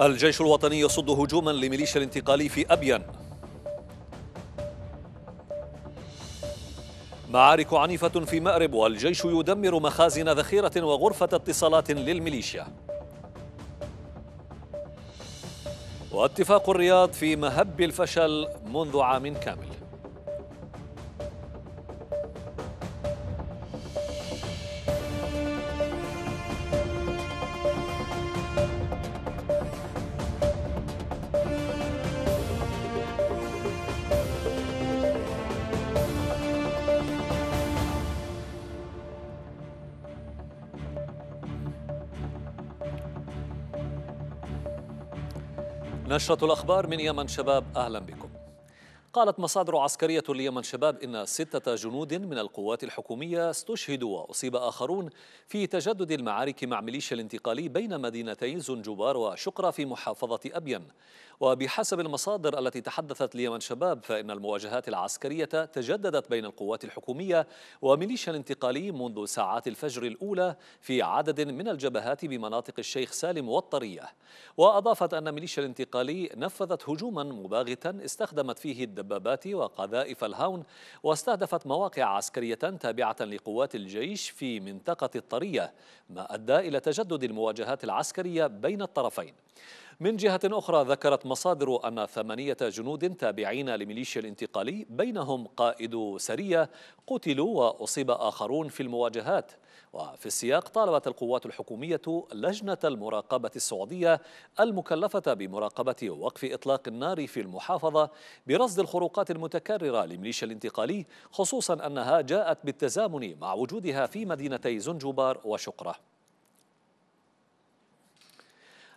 الجيش الوطني يصد هجوما لميليشيا الانتقالي في أبين معارك عنيفة في مأرب والجيش يدمر مخازن ذخيرة وغرفة اتصالات للميليشيا واتفاق الرياض في مهب الفشل منذ عام كامل نشرة الأخبار من يمن شباب أهلا بكم قالت مصادر عسكرية اليمن شباب إن ستة جنود من القوات الحكومية استشهدوا وأصيب آخرون في تجدد المعارك مع ميليشيا الانتقالي بين مدينتي زنجبار وشقرة في محافظة أبين وبحسب المصادر التي تحدثت اليمن شباب فإن المواجهات العسكرية تجددت بين القوات الحكومية وميليشيا الانتقالي منذ ساعات الفجر الأولى في عدد من الجبهات بمناطق الشيخ سالم والطرية وأضافت أن ميليشيا الانتقالي نفذت هجوما مباغتا استخدمت فيه الدبابات وقذائف الهاون واستهدفت مواقع عسكرية تابعة لقوات الجيش في منطقة الطرية ما أدى إلى تجدد المواجهات العسكرية بين الطرفين من جهة أخرى ذكرت مصادر أن ثمانية جنود تابعين لميليشيا الانتقالي بينهم قائد سرية قتلوا وأصيب آخرون في المواجهات وفي السياق طالبت القوات الحكومية لجنة المراقبة السعودية المكلفة بمراقبة وقف إطلاق النار في المحافظة برصد الخروقات المتكررة لميليشيا الانتقالي خصوصا أنها جاءت بالتزامن مع وجودها في مدينتي زنجبار وشقرة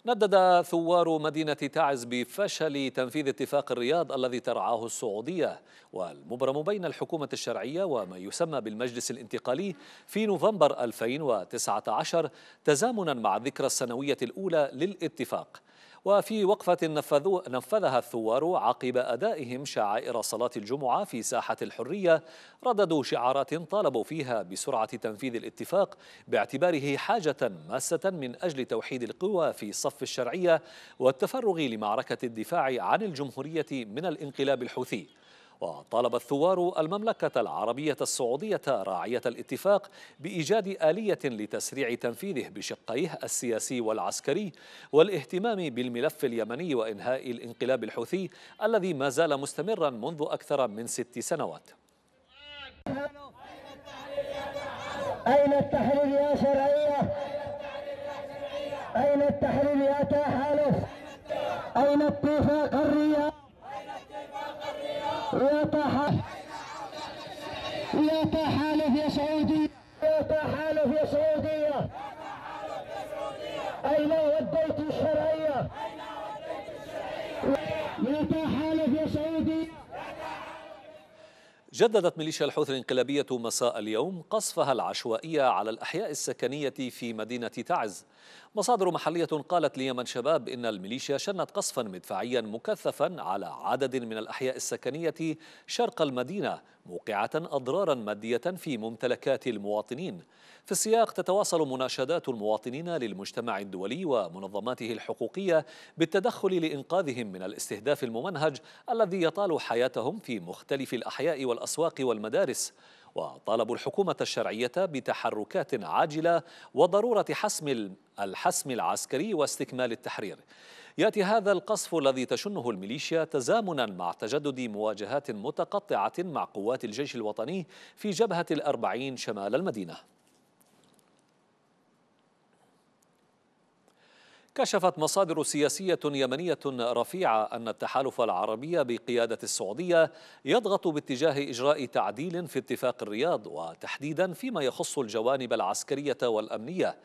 ندد ثوار مدينة تعز بفشل تنفيذ اتفاق الرياض الذي ترعاه السعودية والمبرم بين الحكومة الشرعية وما يسمى بالمجلس الانتقالي في نوفمبر 2019 تزامنا مع الذكرى السنوية الأولى للاتفاق وفي وقفة نفذها الثوار عقب أدائهم شعائر صلاة الجمعة في ساحة الحرية رددوا شعارات طالبوا فيها بسرعة تنفيذ الاتفاق باعتباره حاجة ماسة من أجل توحيد القوى في صف الشرعية والتفرغ لمعركة الدفاع عن الجمهورية من الانقلاب الحوثي وطالب الثوار المملكة العربية السعودية راعية الاتفاق بإيجاد آلية لتسريع تنفيذه بشقيه السياسي والعسكري والاهتمام بالملف اليمني وإنهاء الانقلاب الحوثي الذي ما زال مستمرا منذ أكثر من ست سنوات أين التحرير يا شرعية؟ أين التحرير يا تحالف؟ أين الطوفان الرياض؟ العربية السعودية أين وديت الشرعية؟ متى حالف يا سعودي؟ جددت ميليشيا الحوثي الانقلابية مساء اليوم قصفها العشوائي على الأحياء السكنية في مدينة تعز مصادر محلية قالت ليمن شباب إن الميليشيا شنت قصفا مدفعيا مكثفا على عدد من الأحياء السكنية شرق المدينة موقعة أضرارا مادية في ممتلكات المواطنين في السياق تتواصل مناشدات المواطنين للمجتمع الدولي ومنظماته الحقوقية بالتدخل لإنقاذهم من الاستهداف الممنهج الذي يطال حياتهم في مختلف الأحياء والأسواق والمدارس وطالبوا الحكومة الشرعية بتحركات عاجلة وضرورة حسم الحسم العسكري واستكمال التحرير ياتي هذا القصف الذي تشنه الميليشيا تزامنا مع تجدد مواجهات متقطعه مع قوات الجيش الوطني في جبهه الاربعين شمال المدينه كشفت مصادر سياسية يمنية رفيعة أن التحالف العربي بقيادة السعودية يضغط باتجاه إجراء تعديل في اتفاق الرياض وتحديدا فيما يخص الجوانب العسكرية والأمنية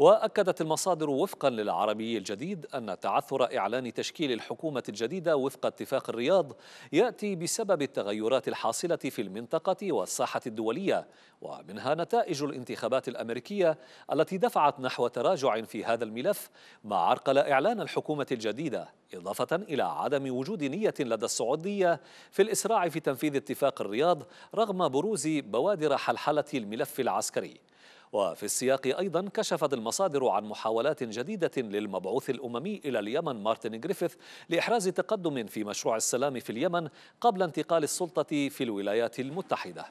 وأكدت المصادر وفقا للعربي الجديد أن تعثر إعلان تشكيل الحكومة الجديدة وفق اتفاق الرياض يأتي بسبب التغيرات الحاصلة في المنطقة والساحة الدولية ومنها نتائج الانتخابات الأمريكية التي دفعت نحو تراجع في هذا الملف مع عرقل إعلان الحكومة الجديدة إضافة إلى عدم وجود نية لدى السعودية في الإسراع في تنفيذ اتفاق الرياض رغم بروز بوادر حلحلة الملف العسكري وفي السياق أيضا كشفت المصادر عن محاولات جديدة للمبعوث الأممي إلى اليمن مارتن جريفيث لإحراز تقدم في مشروع السلام في اليمن قبل انتقال السلطة في الولايات المتحدة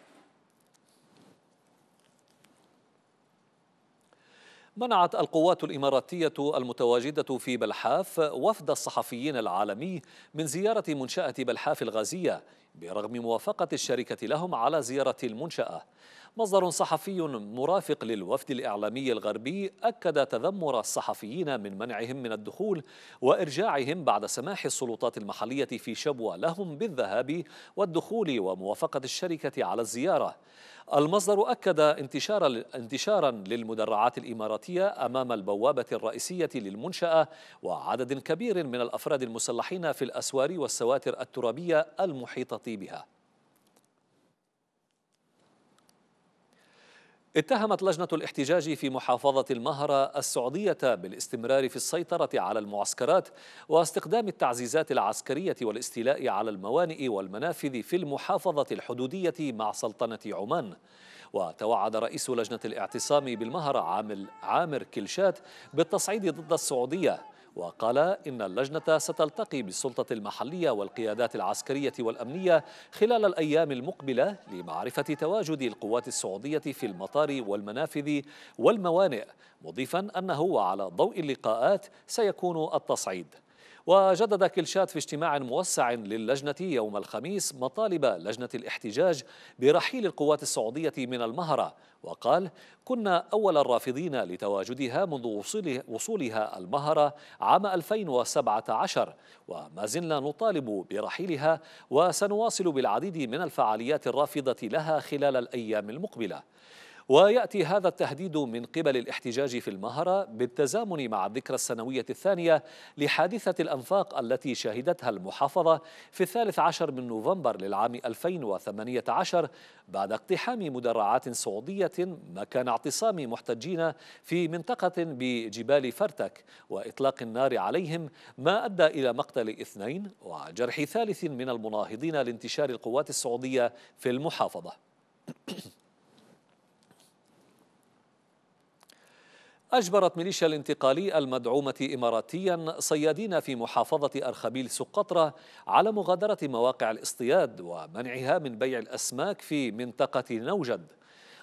منعت القوات الإماراتية المتواجدة في بلحاف وفد الصحفيين العالمي من زيارة منشأة بلحاف الغازية برغم موافقة الشركة لهم على زيارة المنشأة مصدر صحفي مرافق للوفد الإعلامي الغربي أكد تذمر الصحفيين من منعهم من الدخول وإرجاعهم بعد سماح السلطات المحلية في شبوة لهم بالذهاب والدخول وموافقة الشركة على الزيارة المصدر أكد انتشار انتشارا للمدرعات الإماراتية أمام البوابة الرئيسية للمنشأة وعدد كبير من الأفراد المسلحين في الأسوار والسواتر الترابية المحيطة ترتيبها اتهمت لجنة الاحتجاج في محافظة المهرة السعودية بالاستمرار في السيطرة على المعسكرات واستخدام التعزيزات العسكرية والاستيلاء على الموانئ والمنافذ في المحافظة الحدودية مع سلطنة عمان وتوعد رئيس لجنة الاعتصام بالمهرة عامر كلشات بالتصعيد ضد السعودية وقال إن اللجنة ستلتقي بالسلطة المحلية والقيادات العسكرية والأمنية خلال الأيام المقبلة لمعرفة تواجد القوات السعودية في المطار والمنافذ والموانئ مضيفا أنه على ضوء اللقاءات سيكون التصعيد وجدد كلشات في اجتماع موسع للجنة يوم الخميس مطالب لجنة الاحتجاج برحيل القوات السعودية من المهرة وقال كنا أول الرافضين لتواجدها منذ وصولها المهرة عام 2017 وما زلنا نطالب برحيلها وسنواصل بالعديد من الفعاليات الرافضة لها خلال الأيام المقبلة ويأتي هذا التهديد من قبل الاحتجاج في المهرة بالتزامن مع الذكرى السنوية الثانية لحادثة الأنفاق التي شهدتها المحافظة في الثالث عشر من نوفمبر للعام 2018 بعد اقتحام مدرعات سعودية مكان اعتصام محتجين في منطقة بجبال فرتك وإطلاق النار عليهم ما أدى إلى مقتل اثنين وجرح ثالث من المناهضين لانتشار القوات السعودية في المحافظة أجبرت ميليشيا الانتقالي المدعومة إماراتيا صيادين في محافظة أرخبيل سقطرة على مغادرة مواقع الاصطياد ومنعها من بيع الأسماك في منطقة نوجد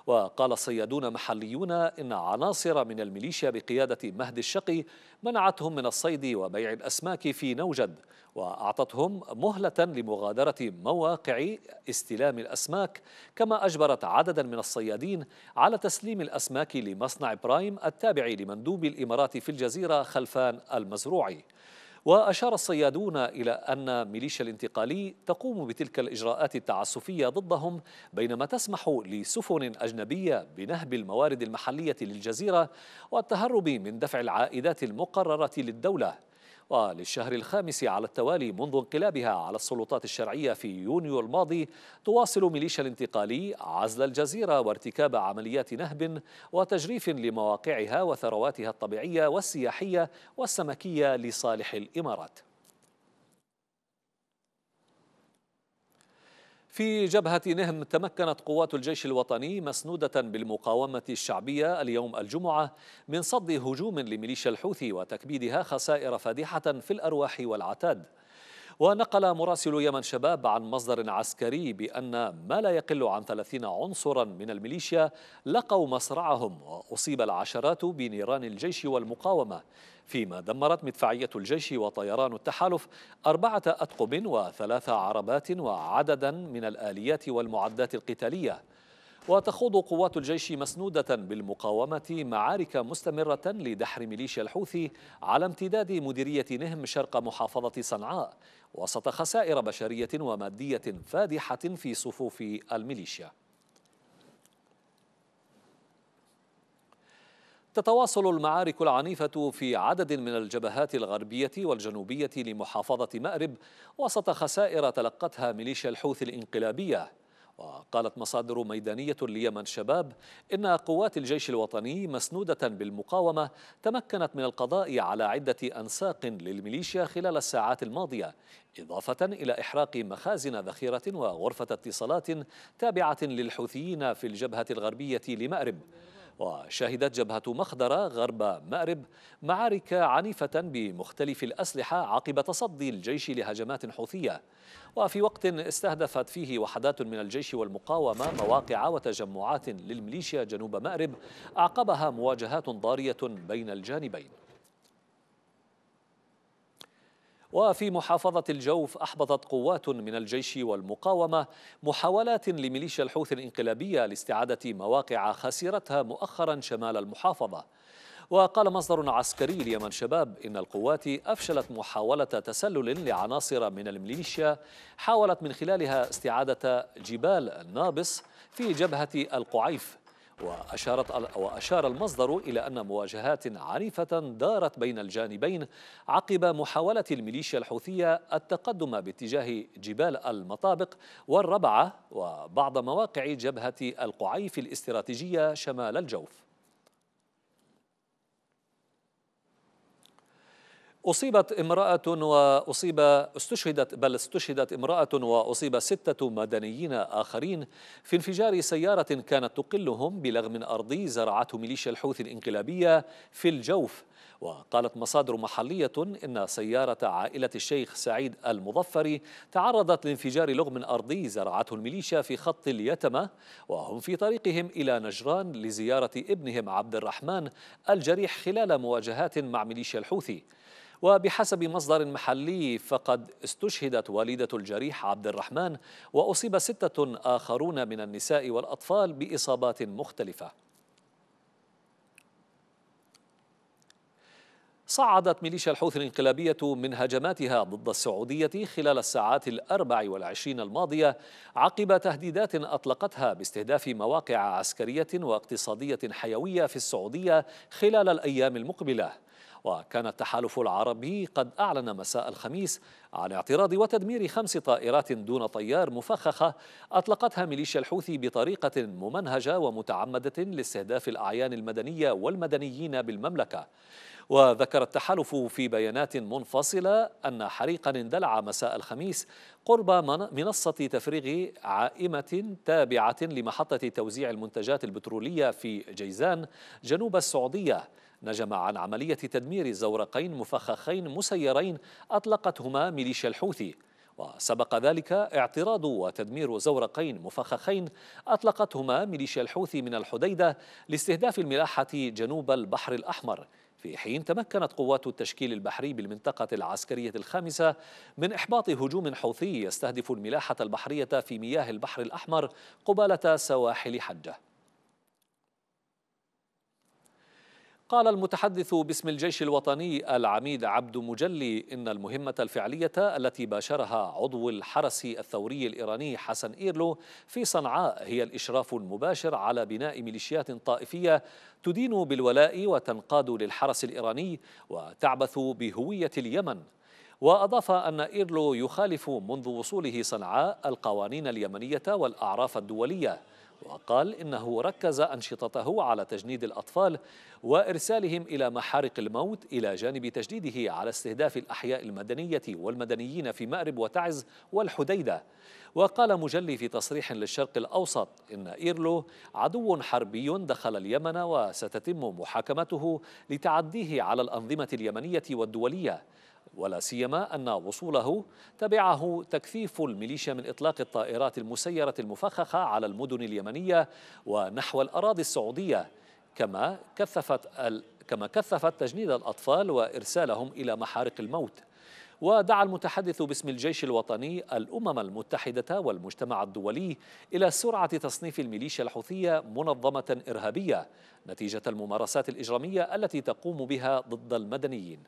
وقال صيادون محليون إن عناصر من الميليشيا بقيادة مهدي الشقي منعتهم من الصيد وبيع الأسماك في نوجد وأعطتهم مهلة لمغادرة مواقع استلام الأسماك كما أجبرت عددا من الصيادين على تسليم الأسماك لمصنع برايم التابع لمندوب الإمارات في الجزيرة خلفان المزروعي وأشار الصيادون إلى أن ميليشيا الانتقالي تقوم بتلك الإجراءات التعسفية ضدهم بينما تسمح لسفن أجنبية بنهب الموارد المحلية للجزيرة والتهرب من دفع العائدات المقررة للدولة وللشهر الخامس على التوالي منذ انقلابها على السلطات الشرعية في يونيو الماضي تواصل ميليشيا الانتقالي عزل الجزيرة وارتكاب عمليات نهب وتجريف لمواقعها وثرواتها الطبيعية والسياحية والسمكية لصالح الإمارات في جبهة نهم تمكنت قوات الجيش الوطني مسنودة بالمقاومة الشعبية اليوم الجمعة من صد هجوم لميليشيا الحوثي وتكبيدها خسائر فادحة في الأرواح والعتاد ونقل مراسل يمن شباب عن مصدر عسكري بأن ما لا يقل عن 30 عنصرا من الميليشيا لقوا مصرعهم وأصيب العشرات بنيران الجيش والمقاومة فيما دمرت مدفعية الجيش وطيران التحالف أربعة أتقب وثلاث عربات وعددا من الآليات والمعدات القتالية وتخوض قوات الجيش مسنودة بالمقاومة معارك مستمرة لدحر ميليشيا الحوثي على امتداد مديرية نهم شرق محافظة صنعاء وسط خسائر بشرية ومادية فادحة في صفوف الميليشيا تتواصل المعارك العنيفة في عدد من الجبهات الغربية والجنوبية لمحافظة مأرب وسط خسائر تلقتها ميليشيا الحوثي الانقلابية وقالت مصادر ميدانية ليمن شباب إن قوات الجيش الوطني مسنودة بالمقاومة تمكنت من القضاء على عدة أنساق للميليشيا خلال الساعات الماضية إضافة إلى إحراق مخازن ذخيرة وغرفة اتصالات تابعة للحوثيين في الجبهة الغربية لمأرب وشهدت جبهة مخدرة غرب مأرب معارك عنيفة بمختلف الأسلحة عقب تصدي الجيش لهجمات حوثية وفي وقت استهدفت فيه وحدات من الجيش والمقاومة مواقع وتجمعات للميليشيا جنوب مأرب أعقبها مواجهات ضارية بين الجانبين وفي محافظة الجوف أحبطت قوات من الجيش والمقاومة محاولات لميليشيا الحوث الإنقلابية لاستعادة مواقع خسرتها مؤخرا شمال المحافظة وقال مصدر عسكري ليمن شباب إن القوات أفشلت محاولة تسلل لعناصر من الميليشيا حاولت من خلالها استعادة جبال النابص في جبهة القعيف وأشارت وأشار المصدر إلى أن مواجهات عنيفة دارت بين الجانبين عقب محاولة الميليشيا الحوثية التقدم باتجاه جبال المطابق والربعة وبعض مواقع جبهة القعيف الاستراتيجية شمال الجوف أصيبت امرأة وأصيب استشهدت بل استشهدت امرأة وأصيب ستة مدنيين آخرين في انفجار سيارة كانت تقلهم بلغم أرضي زرعته ميليشيا الحوثي الإنقلابية في الجوف وقالت مصادر محلية إن سيارة عائلة الشيخ سعيد المظفري تعرضت لانفجار لغم أرضي زرعته الميليشيا في خط اليتمة وهم في طريقهم إلى نجران لزيارة ابنهم عبد الرحمن الجريح خلال مواجهات مع ميليشيا الحوثي وبحسب مصدر محلي فقد استشهدت والدة الجريح عبد الرحمن وأصيب ستة آخرون من النساء والأطفال بإصابات مختلفة صعدت ميليشيا الحوثي الانقلابية من هجماتها ضد السعودية خلال الساعات الأربع والعشرين الماضية عقب تهديدات أطلقتها باستهداف مواقع عسكرية واقتصادية حيوية في السعودية خلال الأيام المقبلة وكان التحالف العربي قد أعلن مساء الخميس عن اعتراض وتدمير خمس طائرات دون طيار مفخخة أطلقتها ميليشيا الحوثي بطريقة ممنهجة ومتعمدة لاستهداف الأعيان المدنية والمدنيين بالمملكة وذكر التحالف في بيانات منفصلة أن حريقا اندلع مساء الخميس قرب منصة تفريغ عائمة تابعة لمحطة توزيع المنتجات البترولية في جيزان جنوب السعودية نجم عن عملية تدمير زورقين مفخخين مسيرين أطلقتهما ميليشيا الحوثي وسبق ذلك اعتراض وتدمير زورقين مفخخين أطلقتهما ميليشيا الحوثي من الحديدة لاستهداف الملاحة جنوب البحر الأحمر في حين تمكنت قوات التشكيل البحري بالمنطقة العسكرية الخامسة من إحباط هجوم حوثي يستهدف الملاحة البحرية في مياه البحر الأحمر قبالة سواحل حجة قال المتحدث باسم الجيش الوطني العميد عبد مجلي إن المهمة الفعلية التي باشرها عضو الحرس الثوري الإيراني حسن إيرلو في صنعاء هي الإشراف المباشر على بناء ميليشيات طائفية تدين بالولاء وتنقاد للحرس الإيراني وتعبث بهوية اليمن وأضاف أن إيرلو يخالف منذ وصوله صنعاء القوانين اليمنية والأعراف الدولية وقال إنه ركز أنشطته على تجنيد الأطفال وإرسالهم إلى محارق الموت إلى جانب تجديده على استهداف الأحياء المدنية والمدنيين في مأرب وتعز والحديدة وقال مجلي في تصريح للشرق الأوسط إن إيرلو عدو حربي دخل اليمن وستتم محاكمته لتعديه على الأنظمة اليمنية والدولية ولا سيما أن وصوله تبعه تكثيف الميليشيا من إطلاق الطائرات المسيرة المفخخة على المدن اليمنية ونحو الأراضي السعودية كما كثفت كما كثفت تجنيد الأطفال وإرسالهم إلى محارق الموت ودعا المتحدث باسم الجيش الوطني الأمم المتحدة والمجتمع الدولي إلى سرعة تصنيف الميليشيا الحوثية منظمة إرهابية نتيجة الممارسات الإجرامية التي تقوم بها ضد المدنيين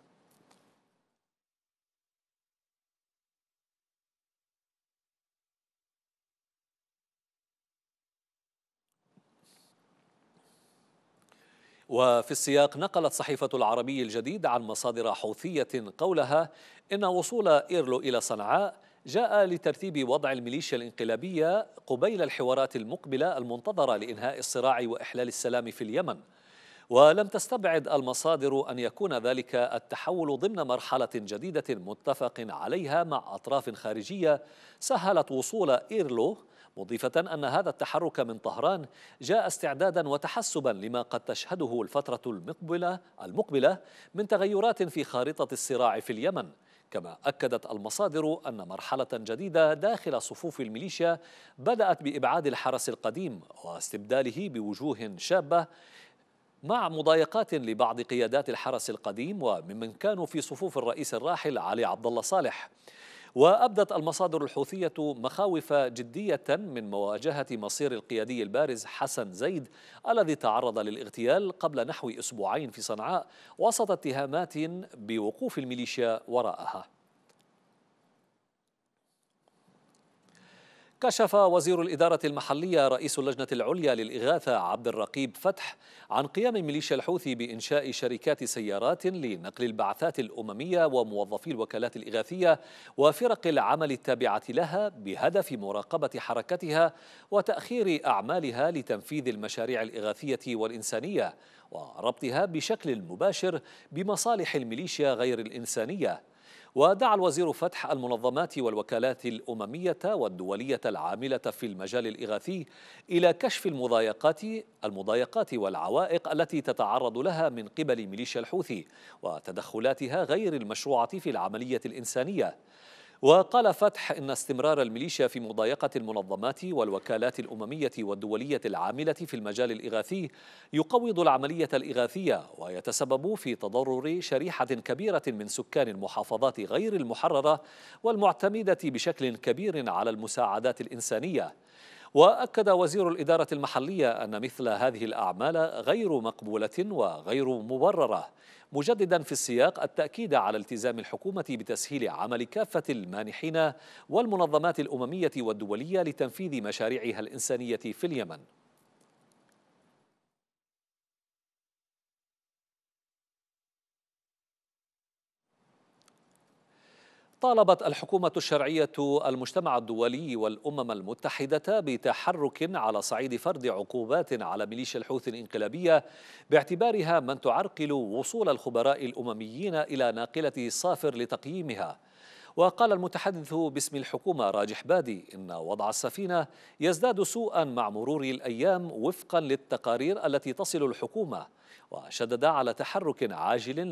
وفي السياق نقلت صحيفة العربي الجديد عن مصادر حوثية قولها إن وصول إيرلو إلى صنعاء جاء لترتيب وضع الميليشيا الانقلابية قبيل الحوارات المقبلة المنتظرة لإنهاء الصراع وإحلال السلام في اليمن ولم تستبعد المصادر أن يكون ذلك التحول ضمن مرحلة جديدة متفق عليها مع أطراف خارجية سهلت وصول إيرلو مضيفة أن هذا التحرك من طهران جاء استعدادا وتحسبا لما قد تشهده الفترة المقبلة المقبلة من تغيرات في خارطة الصراع في اليمن كما أكدت المصادر أن مرحلة جديدة داخل صفوف الميليشيا بدأت بإبعاد الحرس القديم واستبداله بوجوه شابة مع مضايقات لبعض قيادات الحرس القديم وممن كانوا في صفوف الرئيس الراحل علي عبد الله صالح وأبدت المصادر الحوثية مخاوف جدية من مواجهة مصير القيادي البارز حسن زيد الذي تعرض للاغتيال قبل نحو أسبوعين في صنعاء وسط اتهامات بوقوف الميليشيا وراءها كشف وزير الإدارة المحلية رئيس اللجنة العليا للإغاثة عبد الرقيب فتح عن قيام ميليشيا الحوثي بإنشاء شركات سيارات لنقل البعثات الأممية وموظفي الوكالات الإغاثية وفرق العمل التابعة لها بهدف مراقبة حركتها وتأخير أعمالها لتنفيذ المشاريع الإغاثية والإنسانية وربطها بشكل مباشر بمصالح الميليشيا غير الإنسانية ودعا الوزير فتح المنظمات والوكالات الأممية والدولية العاملة في المجال الإغاثي إلى كشف المضايقات المضايقات والعوائق التي تتعرض لها من قبل ميليشيا الحوثي وتدخلاتها غير المشروعة في العملية الإنسانية وقال فتح إن استمرار الميليشيا في مضايقة المنظمات والوكالات الأممية والدولية العاملة في المجال الإغاثي يقوض العملية الإغاثية ويتسبب في تضرر شريحة كبيرة من سكان المحافظات غير المحررة والمعتمدة بشكل كبير على المساعدات الإنسانية وأكد وزير الإدارة المحلية أن مثل هذه الأعمال غير مقبولة وغير مبررة مجددا في السياق التأكيد على التزام الحكومة بتسهيل عمل كافة المانحين والمنظمات الأممية والدولية لتنفيذ مشاريعها الإنسانية في اليمن طالبت الحكومة الشرعية المجتمع الدولي والأمم المتحدة بتحرك على صعيد فرض عقوبات على ميليشيا الحوثي الإنقلابية باعتبارها من تعرقل وصول الخبراء الأمميين إلى ناقلة صافر لتقييمها وقال المتحدث باسم الحكومة راجح بادي إن وضع السفينة يزداد سوءا مع مرور الأيام وفقا للتقارير التي تصل الحكومة وشدد على تحرك عاجل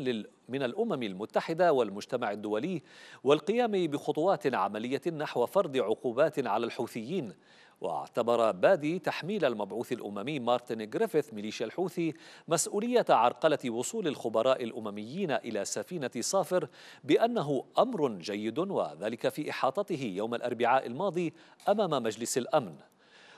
من الأمم المتحدة والمجتمع الدولي والقيام بخطوات عملية نحو فرض عقوبات على الحوثيين واعتبر بادي تحميل المبعوث الأممي مارتن جريفيث ميليشيا الحوثي مسؤولية عرقلة وصول الخبراء الأمميين إلى سفينة صافر بأنه أمر جيد وذلك في إحاطته يوم الأربعاء الماضي أمام مجلس الأمن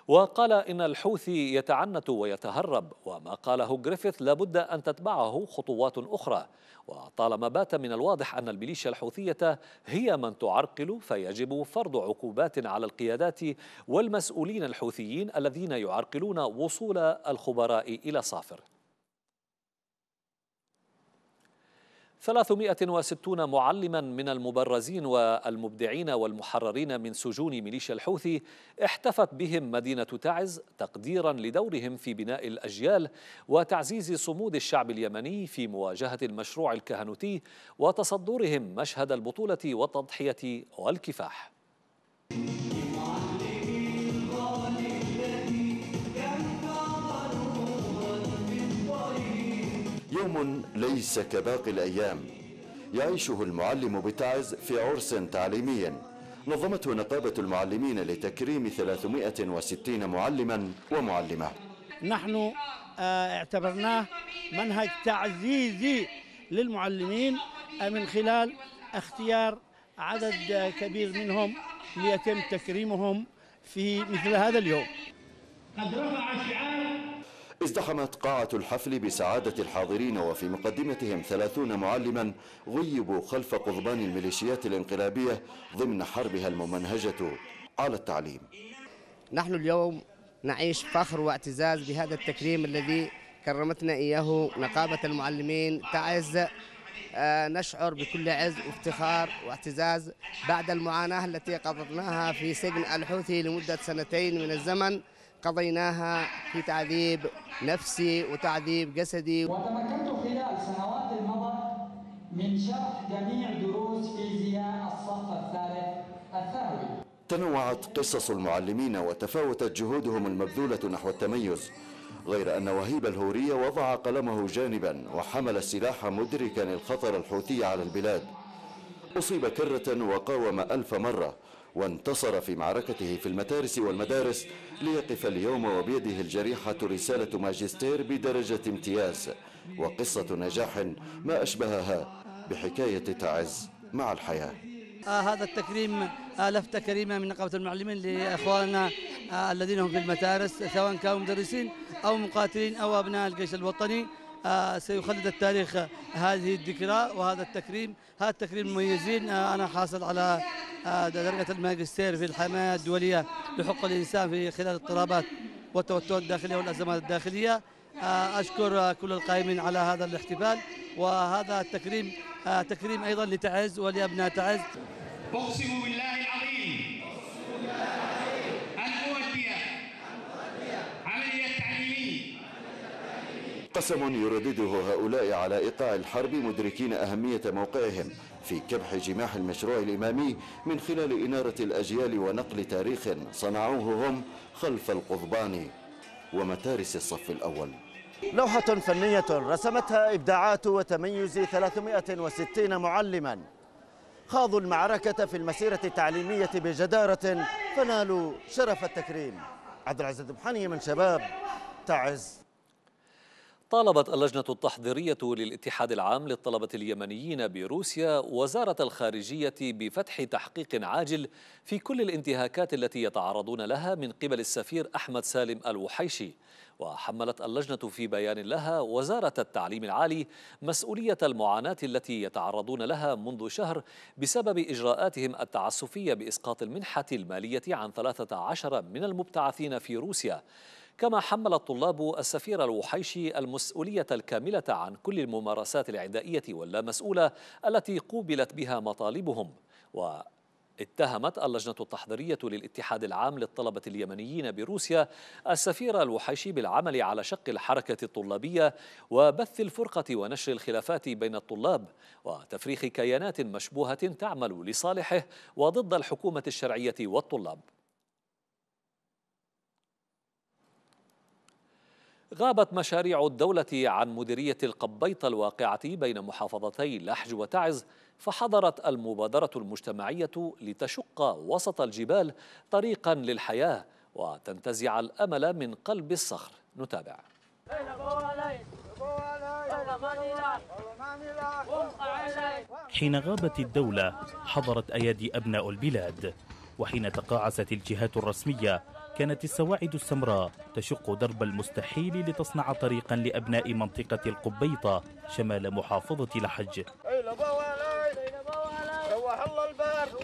وقال إن الحوثي يتعنت ويتهرب وما قاله جريفيث لابد أن تتبعه خطوات أخرى وطالما بات من الواضح أن الميليشيا الحوثية هي من تعرقل فيجب فرض عقوبات على القيادات والمسؤولين الحوثيين الذين يعرقلون وصول الخبراء إلى صافر 360 معلما من المبرزين والمبدعين والمحررين من سجون ميليشيا الحوثي احتفت بهم مدينة تعز تقديرا لدورهم في بناء الأجيال وتعزيز صمود الشعب اليمني في مواجهة المشروع الكهنوتي وتصدرهم مشهد البطولة والتضحية والكفاح يوم ليس كباقي الأيام يعيشه المعلم بتعز في عرس تعليمي نظمته نقابة المعلمين لتكريم 360 معلما ومعلمة نحن آه، اعتبرناه منهج تعزيزي للمعلمين آه، من خلال اختيار عدد آه، كبير منهم ليتم تكريمهم في مثل هذا اليوم قد رفع شعار ازدحمت قاعة الحفل بسعادة الحاضرين وفي مقدمتهم ثلاثون معلما غيبوا خلف قضبان الميليشيات الانقلابية ضمن حربها الممنهجة على التعليم نحن اليوم نعيش فخر واعتزاز بهذا التكريم الذي كرمتنا إياه نقابة المعلمين تعز آه، نشعر بكل عز وافتخار واعتزاز بعد المعاناة التي قضيناها في سجن الحوثي لمدة سنتين من الزمن قضيناها في تعذيب نفسي وتعذيب جسدي وتمكنت خلال سنوات مضت من شرح جميع دروس فيزياء الصف الثالث الثانوي تنوعت قصص المعلمين وتفاوتت جهودهم المبذولة نحو التميز غير أن وهيب الهورية وضع قلمه جانبا وحمل السلاح مدركا الخطر الحوثي على البلاد أصيب كرة وقاوم ألف مرة وانتصر في معركته في المتارس والمدارس ليقف اليوم وبيده الجريحة رسالة ماجستير بدرجة امتياز وقصة نجاح ما أشبهها بحكاية تعز مع الحياة آه هذا التكريم آه، لفتة كريمة من نقابة المعلمين لإخواننا آه الذين هم في المدارس سواء كانوا مدرسين أو مقاتلين أو أبناء الجيش الوطني آه سيخلد التاريخ هذه الذكرى وهذا التكريم هذا التكريم المميزين آه أنا حاصل على درجة الماجستير في الحماية الدولية لحقوق الإنسان في خلال الاضطرابات والتوتر الداخلية والأزمات الداخلية آه، أشكر كل القائمين على هذا الاحتفال وهذا التكريم آه، تكريم أيضا لتعز ولأبناء تعز أقسم بالله العظيم أن أؤدي عملية تعليمية قسم يردده هؤلاء على إيقاع الحرب مدركين أهمية موقعهم في كبح جماح المشروع الإمامي من خلال إنارة الأجيال ونقل تاريخ صنعوه هم خلف القضبان ومتارس الصف الأول لوحة فنية رسمتها إبداعات وتميز 360 معلما خاضوا المعركة في المسيرة التعليمية بجدارة فنالوا شرف التكريم عبد العزيز من شباب تعز طالبت اللجنة التحضيرية للاتحاد العام للطلبة اليمنيين بروسيا وزارة الخارجية بفتح تحقيق عاجل في كل الانتهاكات التي يتعرضون لها من قبل السفير أحمد سالم الوحيشي وحملت اللجنة في بيان لها وزارة التعليم العالي مسؤولية المعاناة التي يتعرضون لها منذ شهر بسبب إجراءاتهم التعسفية بإسقاط المنحة المالية عن 13 من المبتعثين في روسيا كما حمل الطلاب السفير الوحيشي المسؤولية الكاملة عن كل الممارسات العدائية واللامسؤولة التي قوبلت بها مطالبهم و اتهمت اللجنة التحضيرية للاتحاد العام للطلبة اليمنيين بروسيا السفير الوحيشي بالعمل على شق الحركة الطلابية وبث الفرقة ونشر الخلافات بين الطلاب وتفريخ كيانات مشبوهة تعمل لصالحه وضد الحكومة الشرعية والطلاب غابت مشاريع الدولة عن مديرية القبيطة الواقعة بين محافظتي لحج وتعز فحضرت المبادرة المجتمعية لتشق وسط الجبال طريقا للحياة وتنتزع الأمل من قلب الصخر نتابع حين غابت الدولة حضرت أيادي أبناء البلاد وحين تقاعست الجهات الرسمية كانت السواعد السمراء تشق درب المستحيل لتصنع طريقا لأبناء منطقة القبيطة شمال محافظة لحج.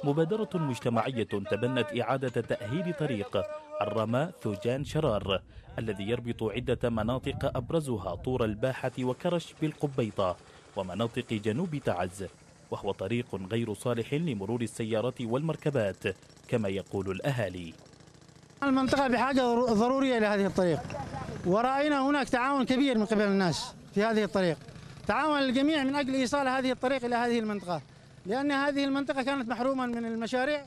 مبادرة مجتمعية تبنت إعادة تأهيل طريق الرمى ثوجان شرار الذي يربط عدة مناطق أبرزها طور الباحة وكرش بالقبيطة ومناطق جنوب تعز وهو طريق غير صالح لمرور السيارات والمركبات كما يقول الأهالي المنطقة بحاجة ضرورية إلى هذه الطريق ورأينا هناك تعاون كبير من قبل الناس في هذه الطريق تعاون الجميع من أجل إيصال هذه الطريق إلى هذه المنطقة لأن هذه المنطقة كانت محرومة من المشاريع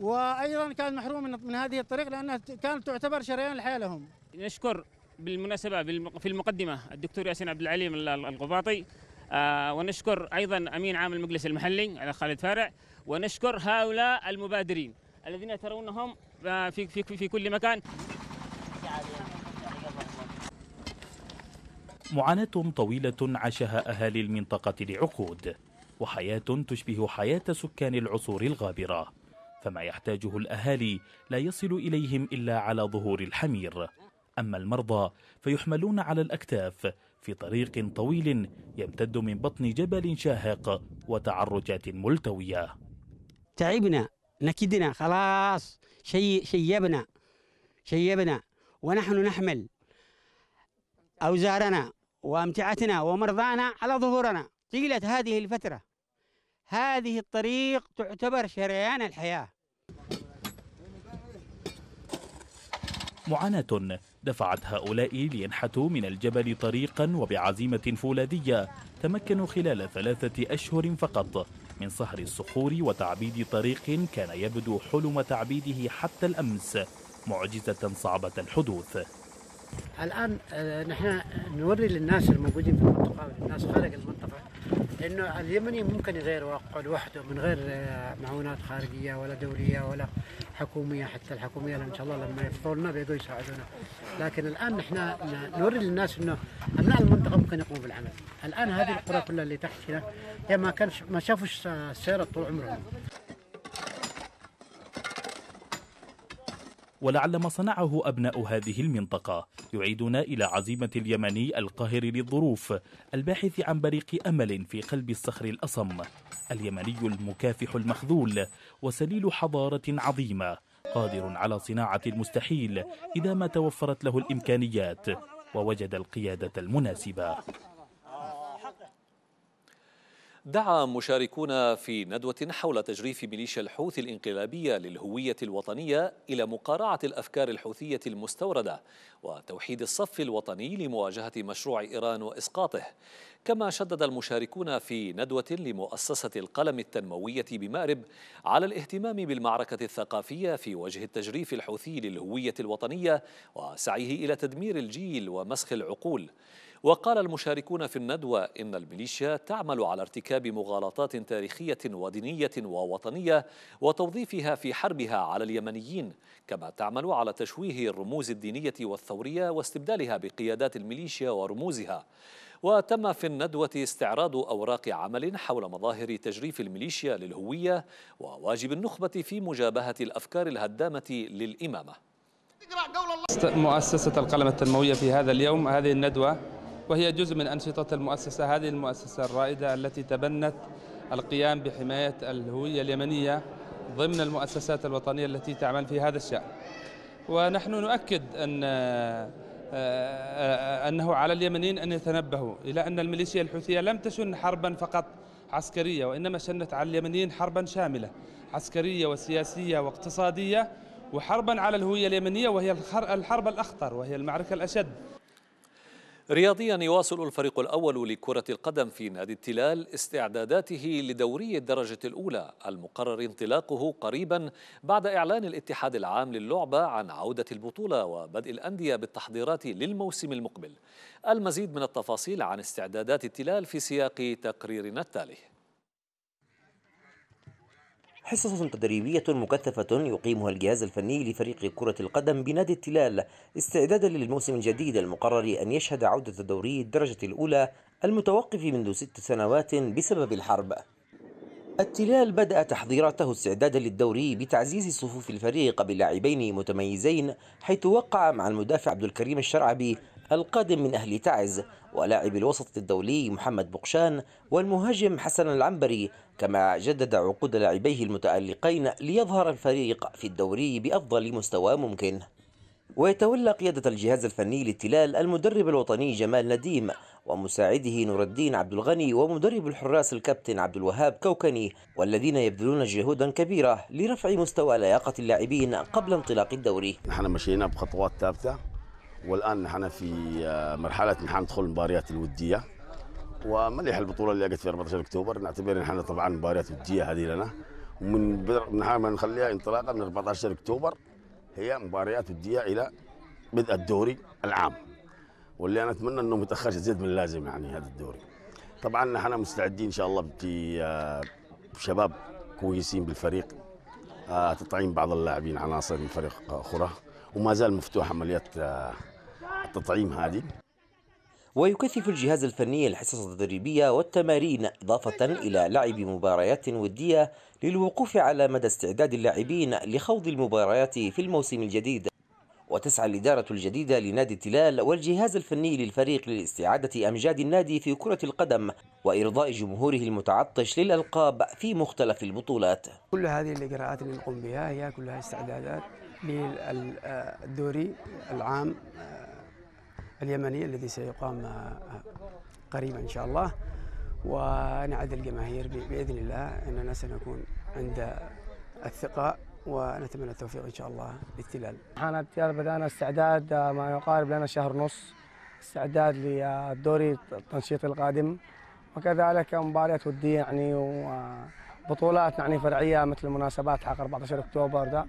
وأيضا كانت محرومة من هذه الطريق لأنها كانت تعتبر شريان الحياة لهم نشكر بالمناسبة في المقدمة الدكتور ياسين عبد العليم القباطي آه، ونشكر أيضا أمين عام المجلس المحلي على خالد فارع ونشكر هؤلاء المبادرين الذين ترونهم في, في, في كل مكان معاناة طويلة عاشها أهالي المنطقة لعقود وحياة تشبه حياة سكان العصور الغابرة فما يحتاجه الأهالي لا يصل إليهم إلا على ظهور الحمير أما المرضى فيحملون على الأكتاف في طريق طويل يمتد من بطن جبل شاهق وتعرجات ملتوية تعبنا نكدنا خلاص شي شيبنا شيبنا ونحن نحمل أوزارنا وأمتعتنا ومرضانا على ظهورنا طيلة هذه الفترة هذه الطريق تعتبر شريان الحياة معاناة دفعت هؤلاء لينحتوا من الجبل طريقا وبعزيمة فولاذية تمكنوا خلال ثلاثة أشهر فقط من صهر الصخور وتعبيد طريق كان يبدو حلم تعبيده حتى الأمس معجزة صعبة الحدوث الآن آه، نحن نوري للناس الموجودين في المنطقة والناس خارج المنطقة لانه اليمني ممكن يغير واقعه لوحده من غير آه، معونات خارجيه ولا دوليه ولا حكوميه حتى الحكوميه ان شاء الله لما يفضوا لنا بيقوا يساعدونا لكن الان نحن نوري للناس انه ابناء المنطقه ممكن يقوموا بالعمل الان هذه القرى كلها اللي تحتنا هي ما كانش ما شافوش السياره طول عمرهم ولعل ما صنعه أبناء هذه المنطقة يعيدنا إلى عزيمة اليمني القاهر للظروف الباحث عن بريق أمل في قلب الصخر الأصم اليمني المكافح المخذول وسليل حضارة عظيمة قادر على صناعة المستحيل إذا ما توفرت له الإمكانيات ووجد القيادة المناسبة دعا مشاركون في ندوة حول تجريف ميليشيا الحوثي الانقلابية للهوية الوطنية إلى مقارعة الأفكار الحوثية المستوردة وتوحيد الصف الوطني لمواجهة مشروع إيران وإسقاطه كما شدد المشاركون في ندوة لمؤسسة القلم التنموية بمأرب على الاهتمام بالمعركة الثقافية في وجه التجريف الحوثي للهوية الوطنية وسعيه إلى تدمير الجيل ومسخ العقول وقال المشاركون في الندوة إن الميليشيا تعمل على ارتكاب مغالطات تاريخية ودينية ووطنية وتوظيفها في حربها على اليمنيين كما تعمل على تشويه الرموز الدينية والثورية واستبدالها بقيادات الميليشيا ورموزها وتم في الندوة استعراض أوراق عمل حول مظاهر تجريف الميليشيا للهوية وواجب النخبة في مجابهة الأفكار الهدامة للإمامة مؤسسة القلم التنموية في هذا اليوم هذه الندوة وهي جزء من أنشطة المؤسسة هذه المؤسسة الرائدة التي تبنت القيام بحماية الهوية اليمنية ضمن المؤسسات الوطنية التي تعمل في هذا الشأن ونحن نؤكد أن آه، آه، أنه على اليمنيين أن يتنبهوا إلى أن الميليشيا الحوثية لم تشن حربا فقط عسكرية وإنما شنت على اليمنيين حربا شاملة عسكرية وسياسية واقتصادية وحربا على الهوية اليمنية وهي الحرب الأخطر وهي المعركة الأشد رياضيا يواصل الفريق الأول لكرة القدم في نادي التلال استعداداته لدوري الدرجة الأولى المقرر انطلاقه قريبا بعد إعلان الاتحاد العام للعبة عن عودة البطولة وبدء الأندية بالتحضيرات للموسم المقبل المزيد من التفاصيل عن استعدادات التلال في سياق تقريرنا التالي حصص تدريبية مكثفة يقيمها الجهاز الفني لفريق كرة القدم بنادي التلال استعدادا للموسم الجديد المقرر أن يشهد عودة دوري الدرجة الأولى المتوقف منذ ست سنوات بسبب الحرب التلال بدأ تحضيراته استعدادا للدوري بتعزيز صفوف الفريق بلاعبين متميزين حيث وقع مع المدافع عبد الكريم الشرعبي القادم من أهلي تعز ولاعب الوسط الدولي محمد بقشان والمهاجم حسن العنبري كما جدد عقود لاعبيه المتألقين ليظهر الفريق في الدوري بأفضل مستوى ممكن ويتولى قيادة الجهاز الفني للتلال المدرب الوطني جمال نديم ومساعده نور الدين عبد الغني ومدرب الحراس الكابتن عبد الوهاب كوكني والذين يبذلون جهودا كبيرة لرفع مستوى لياقة اللاعبين قبل انطلاق الدوري نحن مشينا بخطوات ثابتة والان نحن في آه، مرحله نحن ندخل المباريات الوديه ومليح البطوله اللي لقت في 14 اكتوبر نعتبر نحن طبعا مباريات وديه هذه لنا ومن نحن ما نخليها انطلاقا من 14 اكتوبر هي مباريات وديه الى بدء الدوري العام واللي انا اتمنى انه متاخرش يتاخرش زيد من اللازم يعني هذا الدوري طبعا نحن مستعدين ان شاء الله بشباب آه، كويسين بالفريق آه، تطعيم بعض اللاعبين عناصر من فريق اخرى وما زال مفتوح عمليات التطعيم هذه ويكثف الجهاز الفني الحصص التدريبية والتمارين إضافة إلى لعب مباريات ودية للوقوف على مدى استعداد اللاعبين لخوض المباريات في الموسم الجديد وتسعى الإدارة الجديدة لنادي التلال والجهاز الفني للفريق لاستعادة أمجاد النادي في كرة القدم وإرضاء جمهوره المتعطش للألقاب في مختلف البطولات كل هذه الإجراءات اللي نقوم بها هي كلها استعدادات للدوري العام اليمني الذي سيقام آه، قريبا إن شاء الله ونعد الجماهير بإذن الله أننا سنكون عند الثقة ونتمنى التوفيق إن شاء الله للتلال احنا بدأنا استعداد آه، ما يقارب لنا شهر ونص استعداد للدوري التنشيط القادم وكذلك مباريات ودية يعني وبطولات يعني فرعية مثل مناسبات حق 14 أكتوبر ده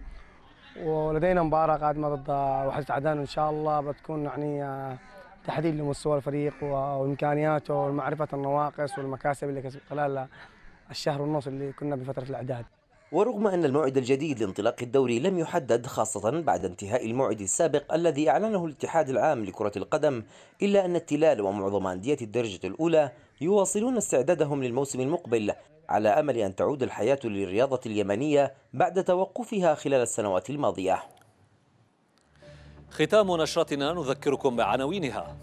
ولدينا مباراه قادمه ضد وحده عدن ان شاء الله بتكون يعني آه، تحديد لمستوى الفريق وامكانياته ومعرفه النواقص والمكاسب اللي خلال الشهر ونص اللي كنا بفتره الاعداد. ورغم أن الموعد الجديد لانطلاق الدوري لم يحدد خاصة بعد انتهاء الموعد السابق الذي أعلنه الاتحاد العام لكرة القدم إلا أن التلال ومعظم أندية الدرجة الأولى يواصلون استعدادهم للموسم المقبل على أمل أن تعود الحياة للرياضة اليمنية بعد توقفها خلال السنوات الماضية ختام نشرتنا نذكركم بعناوينها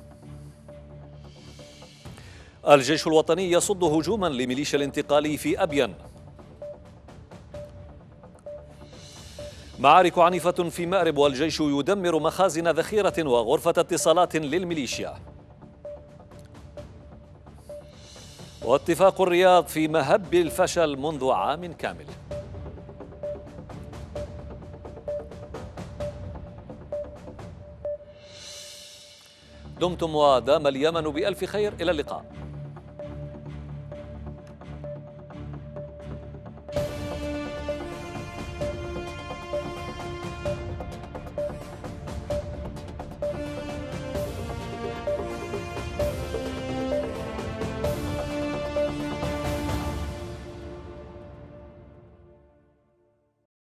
الجيش الوطني يصد هجوما لميليشيا الانتقالي في أبين معارك عنيفة في مأرب والجيش يدمر مخازن ذخيرة وغرفة اتصالات للميليشيا واتفاق الرياض في مهب الفشل منذ عام كامل دمتم ودام اليمن بألف خير إلى اللقاء